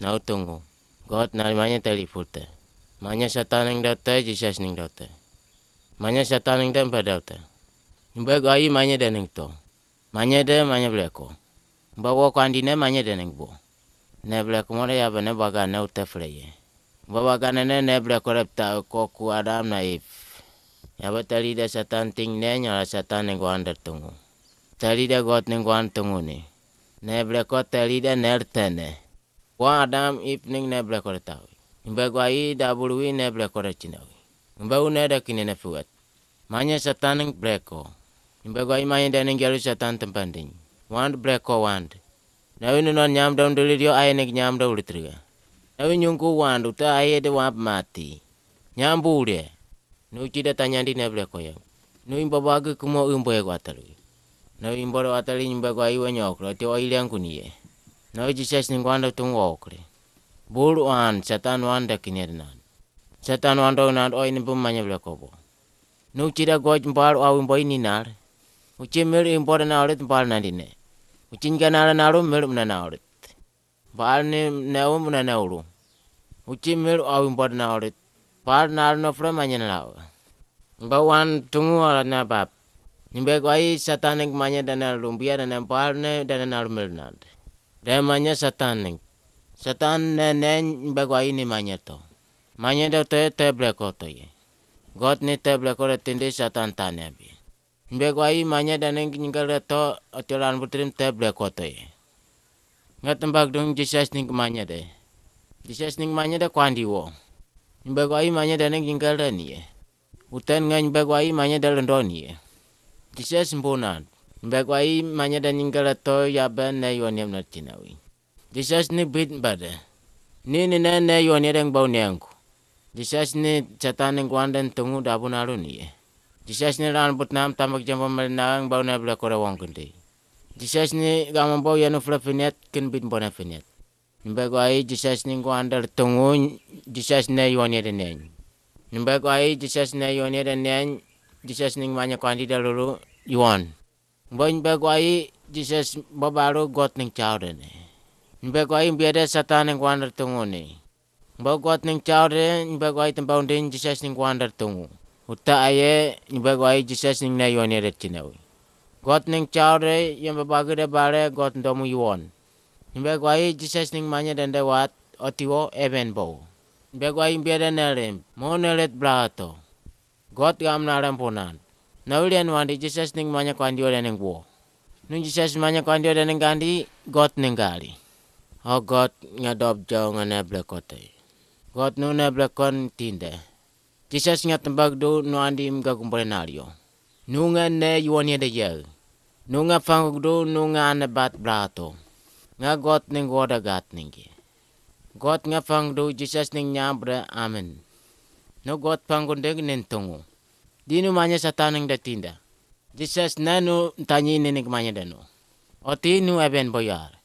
Nau tunggu. God namanya telipulta. Manya sataning data Jesus ning data. Manya sataning dan datang. Mbak ayi manya dening to. Manya de manya bleko. Bawa kandine manya dening bo. Ne beleko mana ya bener baga ne utafreye. Bawa kanene ne beleko repta koku Adam naif, if. Ya tali da setan ting ne nyala satan gua under tungu. Tali da God ning gwan tungu ne. tadi tali da nertane wa adam ipning ne bla kore tawi imba gwai da bulwi ne bla kore chinawi mba u ne da kine ne fuat manya ko bleko imba manya da ning jalu satan tempanding wand ko wand nawi nuna nyam daun dulu dio ai nek nyam triga na nawi nyungku wand uta ai de wap mati nyam bule nu chida tanya di ne ko ya nu imba bagu kumo imbo ya gwatalu nawi imbo watali imba gwai wa nyokro ti kunie no jichach ni gwanda tungwokre bulu an satan wanda kinyer nan satan wanda nan oi ni bum manya bla kobo no chira goj mbar aw boy ni nar uchi mer impor na orit mbar na dine uchi nga nara na ru mer na na orit bar ni na um na na uru uchi mir aw impor na orit bar na no fra manya na ba wan tungu na bab nimbe goi satanik manya dana lumbia dana parne ne dana nar mer nante. Demanya satanik. Satan nenen bagwai ini manya to. Manya da te bleko to ye. God ni te bleko tindi satan tanya bi. Bagwai manya da neng ninggal to putrim te ye. Ngat tembak dong Jesus ning manya de. Jesus ning manya da kwandi wo. manya da neng ninggal ye. Uten ngan bagwai manya da lendon ye. Jesus mbonan. Mbakwai manya dan ningkala to yaba na yuan yam na tinawi. Disas ni bit bada. Ni ni na na yuan yadang bau ni angku. Disas ni catan yang kuan dan tunggu dabu naru ni ye. Disas ni ran but nam tamak jam ang bau na bela kora wong kendi. Disas ni gamam bau yanu fla finiat ken bit bona finiat. Mbakwai disas ni kuan dar tunggu disas na yuan yadang Nimbak wai jisas na yuan yadang neng. Jisas ni manya kuan di dalulu yuan. Boin bagwai Jesus babaru got ning chowre ne. Bagwai biada satan ning wander tungu ne. Bagwat ning chowre wai tembaun din Jesus ning wander tungu. Uta aye wai Jesus ning na yoni retchinawi. Got ning chowre yang babagere bare got ndomu yuon. wai Jesus ning manya dan dewat otiwo even bow. Bagwai biada nerem. Monelet blato. Got gam narampunan na uli anu andi jesus ning manya ko andi ole wo nung jesus manya ko andi ole ning gandi got ning gali o god ngadob jau ngane blekote Got nung ne blekon tinde jesus ngat tembak do nung andi mga nung nunga ne yuani de yel nunga fangok nung nunga ane bat blato. nga got ning woda gat ningi god nga fang do jesus ning nyambre amen no god pangundeg deg Dinu manya satanang datinda. Jisas nanu tanyi nenek manya danu. Otinu eben boyar.